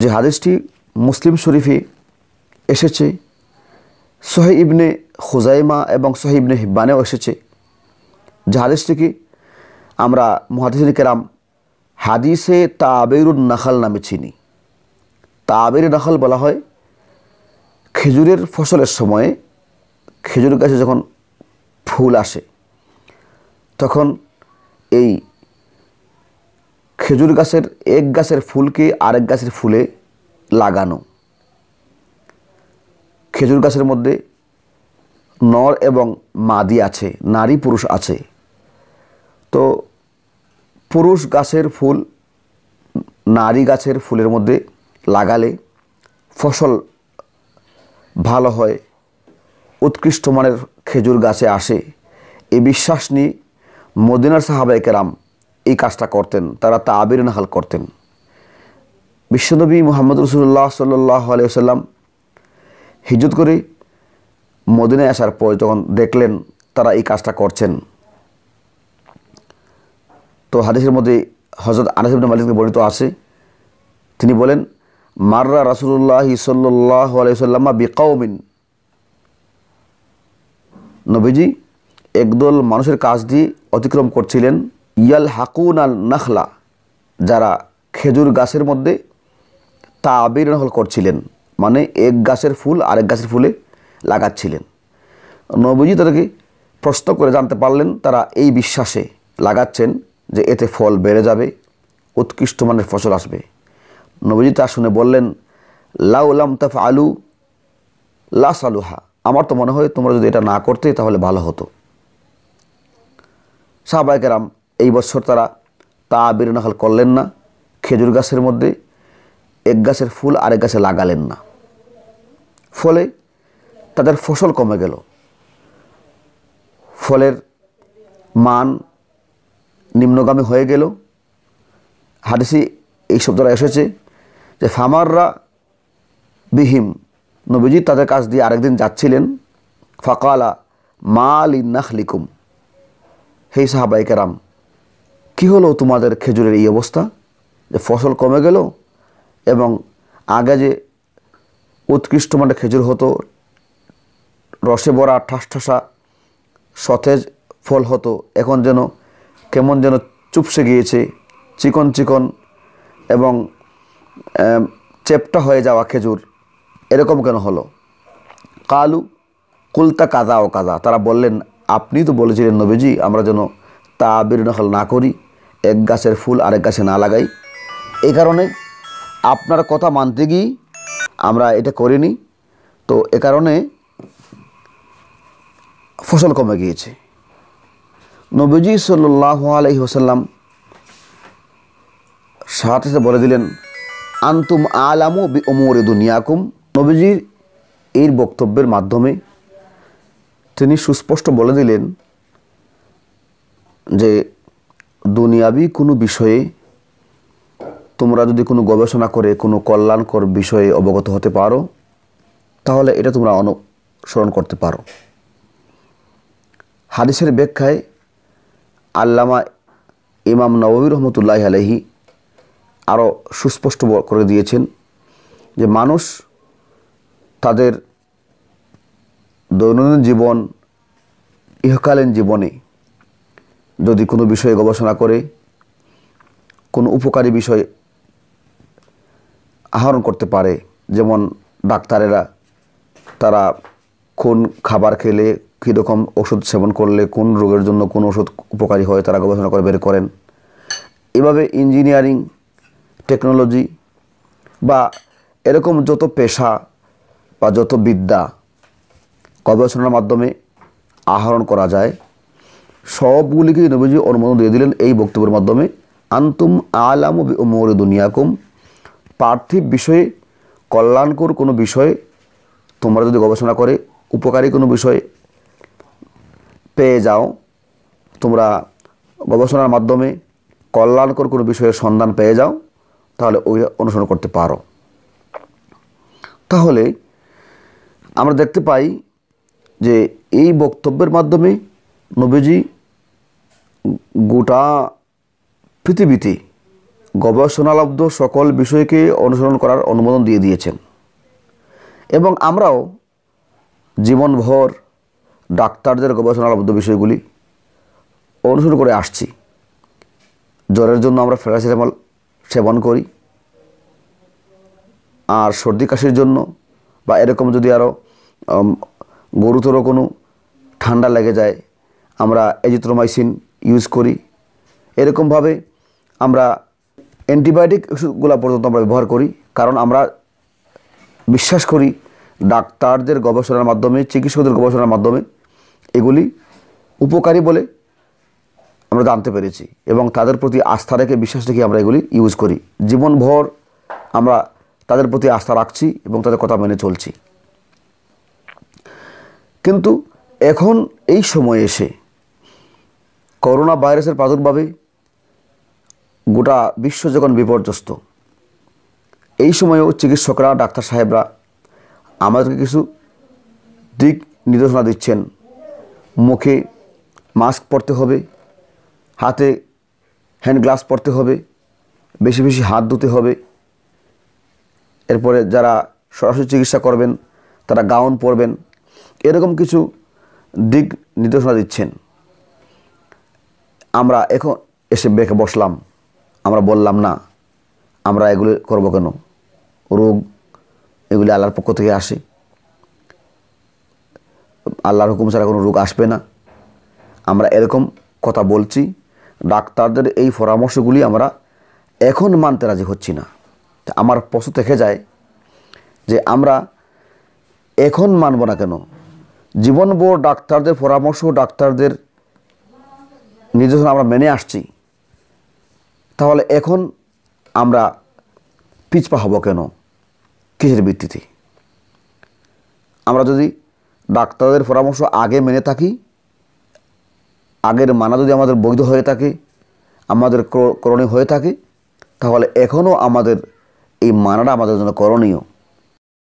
যে হাদিসটি মুসলিম শরীফে এসেছে সোহে ইবনে খোজাইমা এবং সোহে ইবনে হিব্বানেও এসেছে যে হাদিসটিকে আমরা মহাদিসিন কেরাম হাদিসে তাবেরুন নাখাল নামে চিনি তাবের নাখাল বলা হয় খেজুরের ফসলের সময়ে খেজুর গাছে যখন ফুল আসে তখন এই খেজুর গাছের এক গাছের ফুলকে আরেক গাছের ফুলে লাগানো খেজুর গাছের মধ্যে নর এবং মাদি আছে নারী পুরুষ আছে তো পুরুষ গাছের ফুল নারী গাছের ফুলের মধ্যে লাগালে ফসল ভালো হয় উৎকৃষ্ট মানের খেজুর গাছে আসে এ বিশ্বাস নিয়ে মদিনার সাহাবাইকেরাম এই কাজটা করতেন তারা তা আবির নাহাল করতেন বিশ্বনবী মোহাম্মদ রসুল্লাহ সাল্লাহ আলিয়াল্লাম হিজত করে মদিনায় আসার পর যখন দেখলেন তারা এই কাজটা করছেন তো হাদিসের মধ্যে হজরত আনাসিবিন মালিককে বর্ণিত আছে তিনি বলেন মাররা রাসুল্লাহ সাল্লাহ আলাইসাল্লামা বিকাউমিন নবীজি একদল মানুষের কাজ দিয়ে অতিক্রম করছিলেন ইয়াল হাকুন আল নাখলা যারা খেজুর গাছের মধ্যে আবির নহল করছিলেন মানে এক গাছের ফুল আরেক গাছের ফুলে লাগাচ্ছিলেন নবীজি তাদেরকে প্রশ্ন করে জানতে পারলেন তারা এই বিশ্বাসে লাগাচ্ছেন যে এতে ফল বেড়ে যাবে উৎকৃষ্ট মানের ফসল আসবে নবীজি তা শুনে বললেন লাউলাম তাফ আলু লাস আলুহা আমার তো মনে হয় তোমরা যদি এটা না করতে তাহলে ভালো হতো সাহবাইকেরাম এই বছর তারা তা বিরনাহাল করলেন না খেজুর গাছের মধ্যে এক গাছের ফুল আরেক গাছে লাগালেন না ফলে তাদের ফসল কমে গেল ফলের মান নিম্নগামী হয়ে গেল হাদিসি এই শব্দরা এসেছে যে ফামাররা বিহিম নবীজি তাদের কাছ দিয়ে আরেকদিন যাচ্ছিলেন ফাকালা মা মাল লিকুম হে সাহাবাইকারাম কি হলো তোমাদের খেজুরের এই অবস্থা যে ফসল কমে গেল এবং আগে যে উৎকৃষ্ট মানে খেজুর হতো রসে ঠাস ঠাসা সতেজ ফল হতো এখন যেন কেমন যেন চুপসে গিয়েছে চিকন চিকন এবং চেপটা হয়ে যাওয়া খেজুর এরকম কেন হলো কালু কুলতা কাদা ও কাদা তারা বললেন আপনি তো বলেছিলেন নবীজি আমরা যেন তা বিরণখল না করি এক গাছের ফুল আরেক গাছে না লাগাই এই কারণে আপনার কথা মানতে গিয়ে আমরা এটা করিনি তো এ কারণে ফসল কমে গিয়েছে নবীজি সাল্লাহ আলহি হোসাল্লাম সাথে সাথে বলে দিলেন আন্তুম আলামু বি ওমরে দুনিয়াকুম নবীজির এর বক্তব্যের মাধ্যমে তিনি সুস্পষ্ট বলে দিলেন যে দুনিয়াবি কোনো বিষয়ে তোমরা যদি কোনো গবেষণা করে কোনো কল্যাণকর বিষয়ে অবগত হতে পারো তাহলে এটা তোমরা অনুসরণ করতে পারো হাদিসের ব্যাখ্যায় আল্লামা ইমাম নবী রহমতুল্লাহ আলহি আরও সুস্পষ্ট করে দিয়েছেন যে মানুষ তাদের দৈনন্দিন জীবন ইহকালীন জীবনে যদি কোনো বিষয়ে গবেষণা করে কোনো উপকারী বিষয় আহরণ করতে পারে যেমন ডাক্তারেরা তারা কোন খাবার খেলে কীরকম ওষুধ সেবন করলে কোন রোগের জন্য কোন ওষুধ উপকারী হয় তারা গবেষণা করে বের করেন এভাবে ইঞ্জিনিয়ারিং টেকনোলজি বা এরকম যত পেশা বা যত বিদ্যা গবেষণার মাধ্যমে আহরণ করা যায় সবগুলিকেই নবীজি অনুমোদন দিয়ে দিলেন এই বক্তব্যের মাধ্যমে আন্তুম আলাম মোর দুনিয়াকুম পার্থিব বিষয়ে কল্যাণকর কোনো বিষয়ে তোমরা যদি গবেষণা করে উপকারী কোনো বিষয়ে পেয়ে যাও তোমরা গবেষণার মাধ্যমে কল্যাণকর কোনো বিষয়ের সন্ধান পেয়ে যাও তাহলে ওই অনুসরণ করতে পারো তাহলে আমরা দেখতে পাই যে এই বক্তব্যের মাধ্যমে নবীজি গোটা পৃথিবীতে গবেষণালব্ধ সকল বিষয়কে অনুসরণ করার অনুমোদন দিয়ে দিয়েছেন এবং আমরাও জীবনভর ডাক্তারদের গবেষণালব্ধ বিষয়গুলি অনুসরণ করে আসছি জ্বরের জন্য আমরা ফেরাসিটামল সেবন করি আর সর্দি কাশির জন্য বা এরকম যদি আরও গুরুতর কোনো ঠান্ডা লেগে যায় আমরা এজিথ্রোমাইসিন ইউজ করি এরকমভাবে আমরা অ্যান্টিবায়োটিক ওষুধগুলো পর্যন্ত আমরা ব্যবহার করি কারণ আমরা বিশ্বাস করি ডাক্তারদের গবেষণার মাধ্যমে চিকিৎসকদের গবেষণার মাধ্যমে এগুলি উপকারী বলে আমরা জানতে পেরেছি এবং তাদের প্রতি আস্থা রেখে বিশ্বাস রেখে আমরা এগুলি ইউজ করি জীবনভর আমরা তাদের প্রতি আস্থা রাখছি এবং তাদের কথা মেনে চলছি কিন্তু এখন এই সময়ে এসে করোনা ভাইরাসের প্রাদুর্ভাবে গোটা বিশ্ব যখন বিপর্যস্ত এই সময়েও চিকিৎসকরা ডাক্তার সাহেবরা আমাদেরকে কিছু দিক নির্দেশনা দিচ্ছেন মুখে মাস্ক পরতে হবে হাতে হ্যান্ড গ্লাভস পরতে হবে বেশি বেশি হাত ধুতে হবে এরপরে যারা সরাসরি চিকিৎসা করবেন তারা গাউন পরবেন এরকম কিছু দিক নির্দেশনা দিচ্ছেন আমরা এখন এসে বেঁকে বসলাম আমরা বললাম না আমরা এগুলি করব কেন রোগ এগুলি আল্লাহর পক্ষ থেকে আসে আল্লাহর হুকুম ছাড়া কোনো রোগ আসবে না আমরা এরকম কথা বলছি ডাক্তারদের এই পরামর্শগুলি আমরা এখন মানতে রাজি হচ্ছি না আমার প্রশ্ন থেকে যায় যে আমরা এখন মানব না কেন জীবনভর ডাক্তারদের পরামর্শ ডাক্তারদের নির্দেশনা আমরা মেনে আসছি তাহলে এখন আমরা পিছপা হব কেন কিসের ভিত্তিতে আমরা যদি ডাক্তারদের পরামর্শ আগে মেনে থাকি আগের মানা যদি আমাদের বৈধ হয়ে থাকে আমাদের করণীয় হয়ে থাকে তাহলে এখনও আমাদের এই মানাটা আমাদের জন্য করণীয়